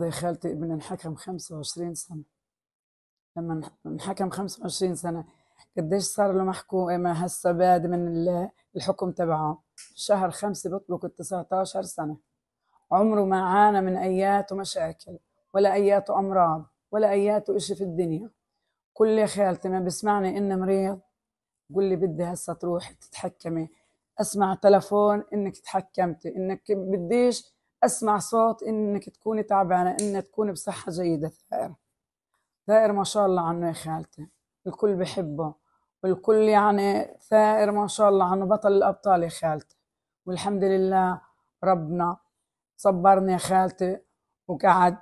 قضي خالتي ابن انحكم 25 سنة لما انحكم 25 سنة قديش صار له محكوم هسه باد من الحكم تبعه شهر خمسة بيطبق 19 سنة عمره ما عانى من أيات مشاكل ولا أيات أمراض ولا أيات إشي في الدنيا كل يا خالتي ما بسمعني إن مريض قول لي بدي هسه تروحي تتحكمي أسمع تلفون إنك تحكمتي إنك بديش اسمع صوت انك تكوني تعبانه ان تكوني بصحه جيده ثائر ثائر ما شاء الله عنه يا خالتي الكل بحبه والكل يعني ثائر ما شاء الله عنه بطل الابطال يا خالتي والحمد لله ربنا صبرني يا خالتي وقعد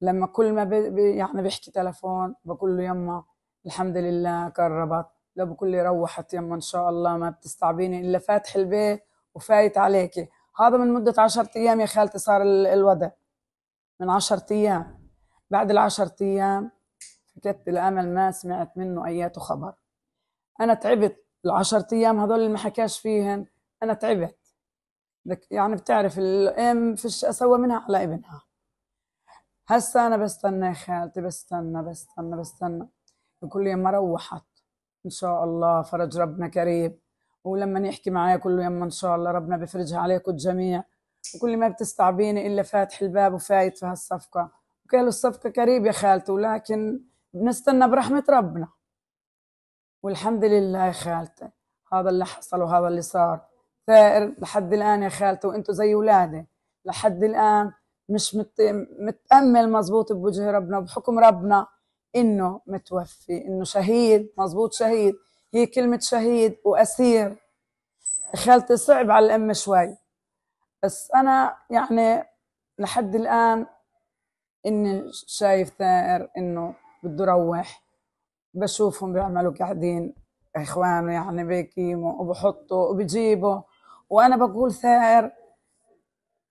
لما كل ما بي يعني بيحكي تلفون بقول له يما الحمد لله قربت لو بقول لي روحت يما ان شاء الله ما بتستعبيني الا فاتح البيت وفايت عليكي هذا من مدة عشرة أيام يا خالتي صار الوضع من عشرة أيام بعد العشرة أيام فقدت الأمل ما سمعت منه أياته خبر أنا تعبت العشرة أيام هذول اللي ما حكاش فيهن أنا تعبت يعني بتعرف الأم فيش أسوى منها على ابنها هسا أنا بستنى يا خالتي بستنى بستنى بستنى, بستنى. كل يوم روحت إن شاء الله فرج ربنا قريب ولما يحكي معايا كله يما ان شاء الله ربنا بفرجها عليكم الجميع وكل ما بتستعبيني الا فاتح الباب وفايت في هالصفقه وكانوا الصفقه قريب يا خالته ولكن بنستنى برحمه ربنا والحمد لله يا خالتي هذا اللي حصل وهذا اللي صار ثائر لحد الان يا خالته وانتم زي اولادي لحد الان مش مت... متامل مزبوط بوجه ربنا وبحكم ربنا انه متوفي انه شهيد مزبوط شهيد هي كلمة شهيد وأسير خالتي صعب على الأم شوي بس أنا يعني لحد الآن إني شايف ثائر إنه بده يروح بشوفهم بيعملوا قاعدين إخوانه يعني بيقيموا وبحطوا وبجيبوا وأنا بقول ثائر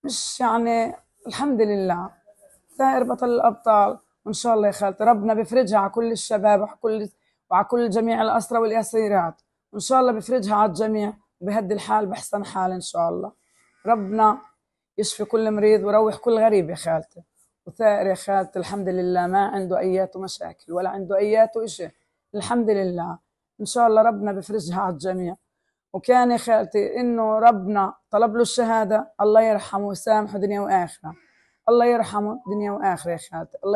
مش يعني الحمد لله ثائر بطل الأبطال وإن شاء الله يا خالتي ربنا بيفرجها على كل الشباب وعلى كل وعلى كل جميع الأسرى والأسيرات وإن شاء الله بفرجها على الجميع وبهدي الحال بأحسن حال إن شاء الله ربنا يشفي كل مريض ويروح كل غريب يا خالتي وثائر يا خالتي الحمد لله ما عنده أياته مشاكل ولا عنده أياته إشي الحمد لله إن شاء الله ربنا بفرجها على الجميع وكان يا خالتي إنه ربنا طلب له الشهادة الله يرحمه ويسامحه دنيا وآخرة الله يرحمه دنيا وآخرة يا خالتي الله